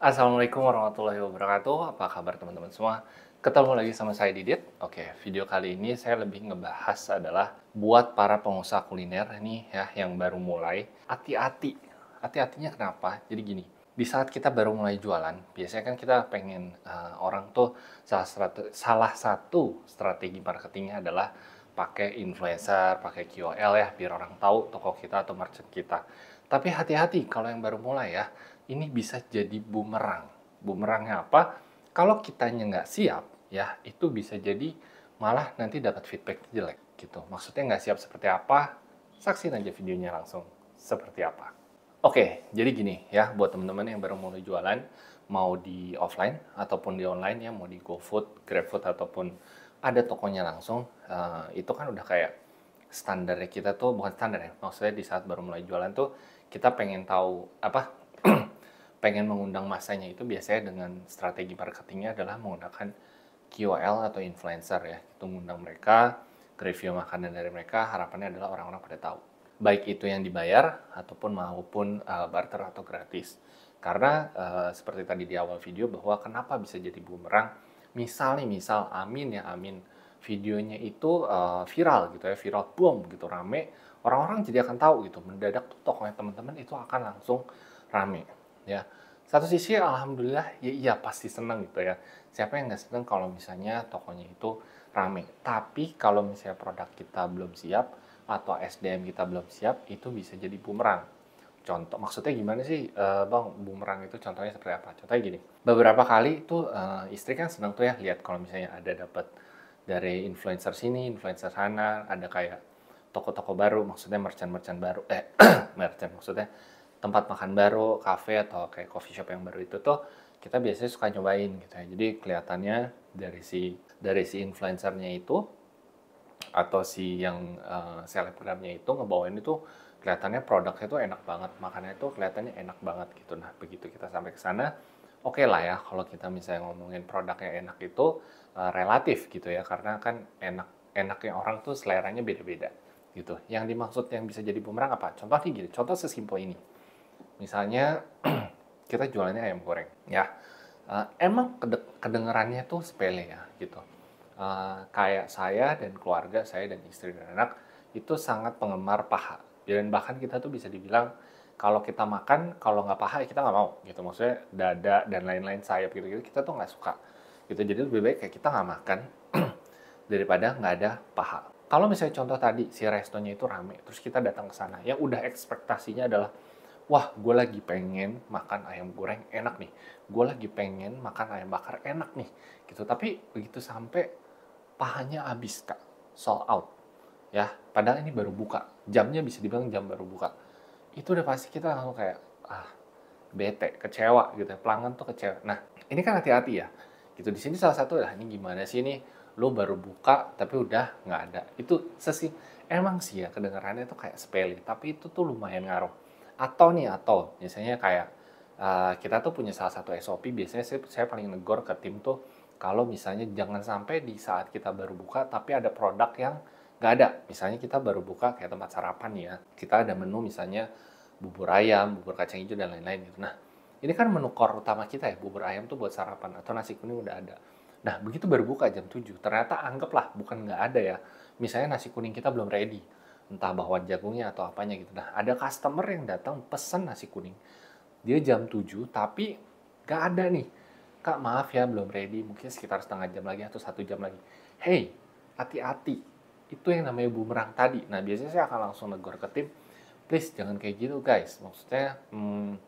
Assalamualaikum warahmatullahi wabarakatuh. Apa kabar teman-teman semua? Ketemu lagi sama saya Didit. Oke, video kali ini saya lebih ngebahas adalah buat para pengusaha kuliner nih ya yang baru mulai, hati-hati. Hati-hatinya kenapa? Jadi gini, di saat kita baru mulai jualan, biasanya kan kita pengen uh, orang tuh salah, strate, salah satu strategi marketingnya adalah pakai influencer, pakai KOL ya, biar orang tahu toko kita atau merchant kita. Tapi hati-hati kalau yang baru mulai ya ini bisa jadi bumerang. Bumerangnya apa? Kalau kitanya nggak siap, ya itu bisa jadi malah nanti dapat feedback jelek gitu. Maksudnya nggak siap seperti apa? Saksikan aja videonya langsung seperti apa. Oke, jadi gini ya buat teman-teman yang baru mulai jualan, mau di offline ataupun di online ya, mau di GoFood, GrabFood ataupun ada tokonya langsung, uh, itu kan udah kayak standarnya kita tuh bukan standar ya maksudnya di saat baru mulai jualan tuh kita pengen tahu apa pengen mengundang masanya itu biasanya dengan strategi marketingnya adalah menggunakan KOL atau influencer ya. Itu mengundang mereka, review makanan dari mereka, harapannya adalah orang-orang pada tahu. Baik itu yang dibayar ataupun maupun uh, barter atau gratis. Karena uh, seperti tadi di awal video bahwa kenapa bisa jadi bumerang, misal nih misal Amin ya Amin, videonya itu uh, viral gitu ya, viral boom gitu rame, orang-orang jadi akan tahu gitu, mendadak tuh tokonya teman-teman itu akan langsung rame ya satu sisi alhamdulillah ya iya pasti senang gitu ya siapa yang nggak senang kalau misalnya tokonya itu rame tapi kalau misalnya produk kita belum siap atau SDM kita belum siap itu bisa jadi bumerang contoh maksudnya gimana sih uh, bang bumerang itu contohnya seperti apa contohnya gini beberapa kali itu uh, eh, istri kan senang tuh ya lihat kalau misalnya ada dapat dari influencer sini influencer sana ada kayak toko-toko baru maksudnya merchant-merchant baru eh merchant maksudnya tempat makan baru, cafe atau kayak coffee shop yang baru itu tuh kita biasanya suka nyobain gitu ya. Jadi kelihatannya dari si dari si influencernya itu atau si yang uh, selebgramnya itu ngebawain itu kelihatannya produknya itu enak banget, makannya itu kelihatannya enak banget gitu. Nah, begitu kita sampai ke sana, oke okay lah ya kalau kita misalnya ngomongin produknya enak itu uh, relatif gitu ya karena kan enak enaknya orang tuh seleranya beda-beda gitu. Yang dimaksud yang bisa jadi bumerang apa? Contohnya gini, contoh sesimpel ini. Misalnya kita jualannya ayam goreng, ya. Uh, emang kedengarannya tuh sepele ya, gitu. Uh, kayak saya dan keluarga saya dan istri dan anak itu sangat penggemar paha. Dan bahkan kita tuh bisa dibilang kalau kita makan, kalau nggak paha ya kita nggak mau, gitu. Maksudnya dada dan lain-lain sayap gitu-gitu kita tuh nggak suka. Gitu. Jadi lebih baik kayak kita nggak makan daripada nggak ada paha kalau misalnya contoh tadi si restonya itu rame, terus kita datang ke sana, yang udah ekspektasinya adalah wah gue lagi pengen makan ayam goreng enak nih, gue lagi pengen makan ayam bakar enak nih, gitu. Tapi begitu sampai pahanya habis kak, sold out, ya. Padahal ini baru buka, jamnya bisa dibilang jam baru buka. Itu udah pasti kita langsung kayak ah bete, kecewa gitu. Ya. Pelanggan tuh kecewa. Nah ini kan hati-hati ya, gitu. Di sini salah satu lah ini gimana sih ini lo baru buka tapi udah nggak ada itu sesi emang sih ya kedengarannya tuh kayak sepele tapi itu tuh lumayan ngaruh atau nih atau biasanya kayak uh, kita tuh punya salah satu SOP biasanya saya, saya paling negor ke tim tuh kalau misalnya jangan sampai di saat kita baru buka tapi ada produk yang nggak ada misalnya kita baru buka kayak tempat sarapan ya kita ada menu misalnya bubur ayam bubur kacang hijau dan lain-lain gitu nah ini kan menu core utama kita ya bubur ayam tuh buat sarapan atau nasi kuning udah ada nah begitu baru buka jam 7 ternyata anggaplah bukan nggak ada ya misalnya nasi kuning kita belum ready entah bahwa jagungnya atau apanya gitu. Nah, ada customer yang datang pesan nasi kuning. Dia jam 7 tapi gak ada nih. Kak maaf ya belum ready, mungkin sekitar setengah jam lagi atau satu jam lagi. Hey, hati-hati. Itu yang namanya bumerang tadi. Nah, biasanya saya akan langsung negor ke tim, please jangan kayak gitu guys. Maksudnya hmm,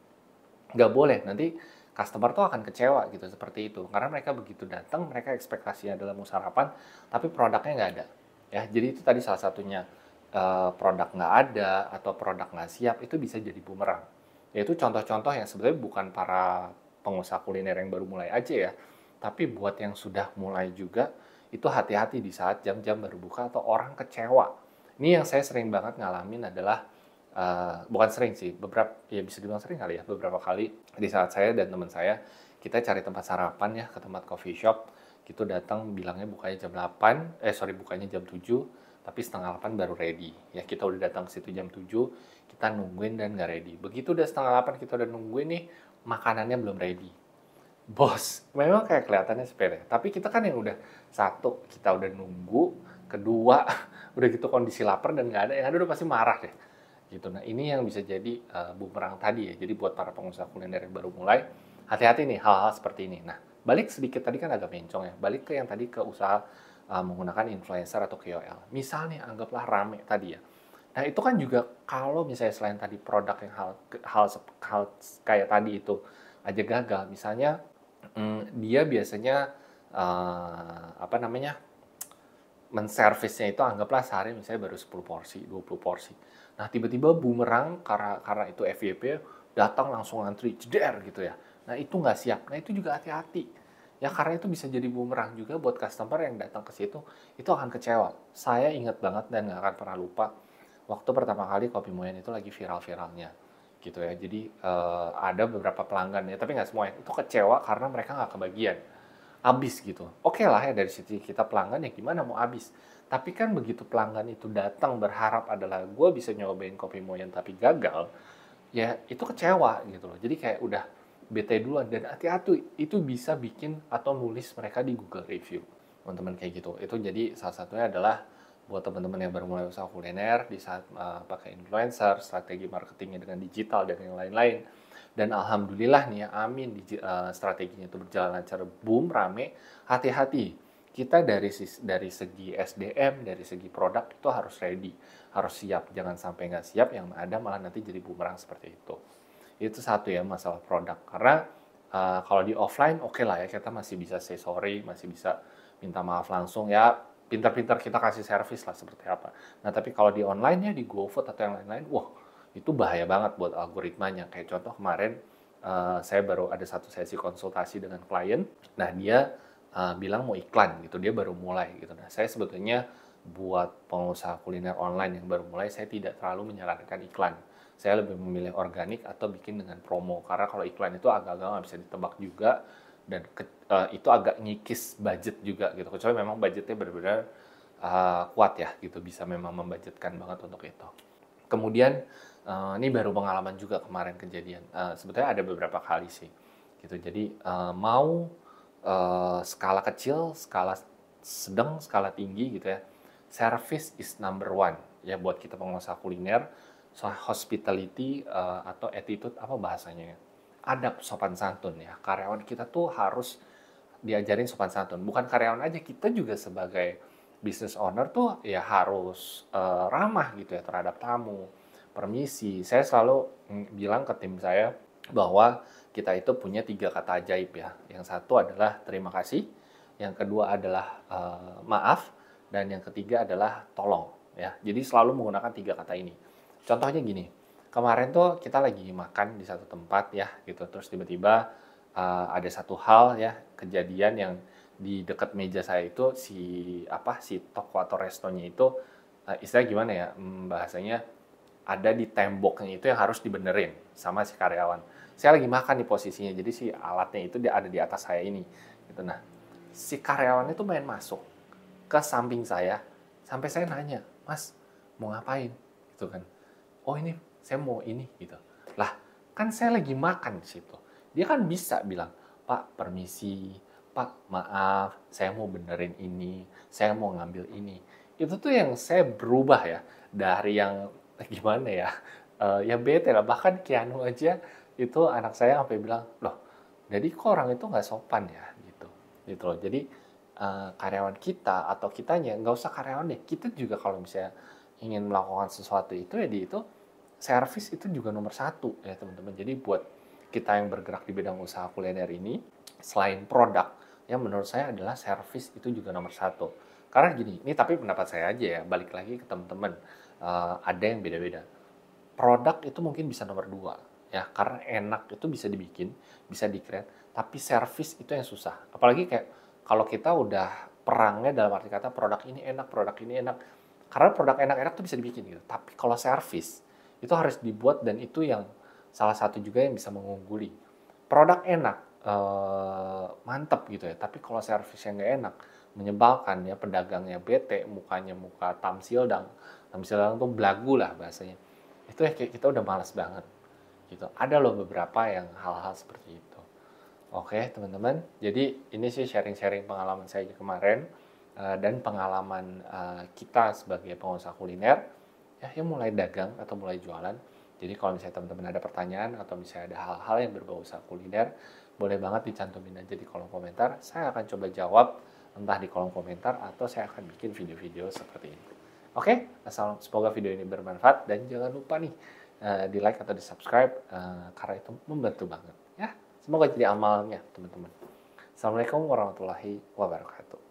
gak boleh. Nanti customer tuh akan kecewa gitu seperti itu. Karena mereka begitu datang, mereka ekspektasinya adalah mau sarapan, tapi produknya nggak ada. Ya, jadi itu tadi salah satunya. Eh, produk nggak ada atau produk nggak siap itu bisa jadi bumerang. Yaitu contoh-contoh yang sebenarnya bukan para pengusaha kuliner yang baru mulai aja ya, tapi buat yang sudah mulai juga itu hati-hati di saat jam-jam baru buka atau orang kecewa. Ini yang saya sering banget ngalamin adalah uh, bukan sering sih, beberapa ya bisa dibilang sering kali ya, beberapa kali di saat saya dan teman saya kita cari tempat sarapan ya ke tempat coffee shop gitu datang bilangnya bukanya jam 8, eh sorry bukanya jam 7, tapi setengah 8 baru ready. Ya kita udah datang ke situ jam 7, kita nungguin dan nggak ready. Begitu udah setengah 8 kita udah nungguin nih, makanannya belum ready. Bos, memang kayak kelihatannya sepele, tapi kita kan yang udah satu, kita udah nunggu, kedua udah gitu kondisi lapar dan nggak ada yang ada udah pasti marah deh. Gitu. Nah, ini yang bisa jadi uh, bumerang tadi ya. Jadi buat para pengusaha kuliner yang baru mulai, hati-hati nih hal-hal seperti ini. Nah, balik sedikit tadi kan agak mencong ya. Balik ke yang tadi ke usaha uh, menggunakan influencer atau KOL. Misalnya anggaplah rame tadi ya. Nah itu kan juga kalau misalnya selain tadi produk yang hal hal, hal kayak tadi itu aja gagal, misalnya mm, dia biasanya uh, apa namanya menservisnya itu anggaplah sehari misalnya baru 10 porsi, 20 porsi. Nah tiba-tiba bumerang karena karena itu FYP datang langsung antri jeder gitu ya. Nah itu nggak siap. Nah itu juga hati-hati Ya karena itu bisa jadi bumerang juga buat customer yang datang ke situ, itu akan kecewa. Saya ingat banget dan nggak akan pernah lupa waktu pertama kali kopi moyen itu lagi viral-viralnya gitu ya. Jadi uh, ada beberapa pelanggan ya, tapi nggak semua ya. Itu kecewa karena mereka nggak kebagian. Abis gitu. Oke okay lah ya dari sisi kita pelanggan ya gimana mau abis. Tapi kan begitu pelanggan itu datang berharap adalah gue bisa nyobain kopi moyen tapi gagal, ya itu kecewa gitu loh. Jadi kayak udah bete duluan dan hati-hati itu bisa bikin atau nulis mereka di Google review teman-teman kayak gitu itu jadi salah satunya adalah buat teman-teman yang baru mulai usaha kuliner di saat uh, pakai influencer strategi marketingnya dengan digital dan yang lain-lain dan alhamdulillah nih ya, amin di, uh, eh, strateginya itu berjalan lancar boom rame hati-hati kita dari dari segi SDM, dari segi produk itu harus ready, harus siap. Jangan sampai nggak siap, yang ada malah nanti jadi bumerang seperti itu itu satu ya masalah produk karena uh, kalau di offline oke okay lah ya kita masih bisa say sorry masih bisa minta maaf langsung ya pintar-pintar kita kasih service lah seperti apa nah tapi kalau di online ya di GoFood atau yang lain-lain wah itu bahaya banget buat algoritmanya kayak contoh kemarin uh, saya baru ada satu sesi konsultasi dengan klien nah dia uh, bilang mau iklan gitu dia baru mulai gitu nah saya sebetulnya buat pengusaha kuliner online yang baru mulai saya tidak terlalu menyarankan iklan saya lebih memilih organik atau bikin dengan promo karena kalau iklan itu agak-agak nggak bisa ditebak juga dan ke, uh, itu agak nyikis budget juga gitu kecuali memang budgetnya benar-benar uh, kuat ya gitu bisa memang membudgetkan banget untuk itu kemudian uh, ini baru pengalaman juga kemarin kejadian uh, sebetulnya ada beberapa kali sih gitu jadi uh, mau uh, skala kecil skala sedang skala tinggi gitu ya service is number one ya buat kita pengusaha kuliner hospitality uh, atau attitude apa bahasanya ya? Adab sopan santun ya. Karyawan kita tuh harus diajarin sopan santun. Bukan karyawan aja, kita juga sebagai business owner tuh ya harus uh, ramah gitu ya terhadap tamu. Permisi. Saya selalu bilang ke tim saya bahwa kita itu punya tiga kata ajaib ya. Yang satu adalah terima kasih, yang kedua adalah uh, maaf, dan yang ketiga adalah tolong ya. Jadi selalu menggunakan tiga kata ini Contohnya gini, kemarin tuh kita lagi makan di satu tempat ya gitu, terus tiba-tiba uh, ada satu hal ya kejadian yang di dekat meja saya itu si apa si toko atau restonya itu uh, eh, istilah gimana ya mm, bahasanya ada di temboknya itu yang harus dibenerin sama si karyawan. Saya lagi makan di posisinya, jadi si alatnya itu dia ada di atas saya ini. Gitu. Nah, si karyawan itu main masuk ke samping saya, sampai saya nanya, Mas, mau ngapain? Gitu kan oh ini saya mau ini gitu. Lah, kan saya lagi makan di situ. Dia kan bisa bilang, Pak permisi, Pak maaf, saya mau benerin ini, saya mau ngambil ini. Itu tuh yang saya berubah ya dari yang gimana ya, uh, ya bete lah. Bahkan Kianu aja itu anak saya sampai bilang, loh, jadi kok orang itu nggak sopan ya gitu, gitu loh. Jadi uh, karyawan kita atau kitanya nggak usah karyawan deh, kita juga kalau misalnya ingin melakukan sesuatu itu ya di itu service itu juga nomor satu ya teman-teman. Jadi buat kita yang bergerak di bidang usaha kuliner ini, selain produk, ya menurut saya adalah service itu juga nomor satu. Karena gini, ini tapi pendapat saya aja ya, balik lagi ke teman-teman, uh, ada yang beda-beda. Produk itu mungkin bisa nomor dua, ya karena enak itu bisa dibikin, bisa dikreat, tapi service itu yang susah. Apalagi kayak kalau kita udah perangnya dalam arti kata produk ini enak, produk ini enak, karena produk enak-enak tuh bisa dibikin gitu. Tapi kalau service itu harus dibuat dan itu yang salah satu juga yang bisa mengungguli. Produk enak, eh, mantep gitu ya. Tapi kalau service yang nggak enak, menyebalkan ya pedagangnya bete, mukanya muka tamsil tamsil dan tuh belagu lah bahasanya. Itu ya kita udah malas banget gitu. Ada loh beberapa yang hal-hal seperti itu. Oke teman-teman, jadi ini sih sharing-sharing pengalaman saya kemarin. Eh, dan pengalaman eh, kita sebagai pengusaha kuliner ya yang mulai dagang atau mulai jualan. Jadi kalau misalnya teman-teman ada pertanyaan atau misalnya ada hal-hal yang berbau usaha kuliner, boleh banget dicantumin aja di kolom komentar. Saya akan coba jawab entah di kolom komentar atau saya akan bikin video-video seperti ini. Oke, semoga video ini bermanfaat dan jangan lupa nih eh, di like atau di subscribe karena itu membantu banget ya. Semoga jadi amalnya teman-teman. Assalamualaikum warahmatullahi wabarakatuh.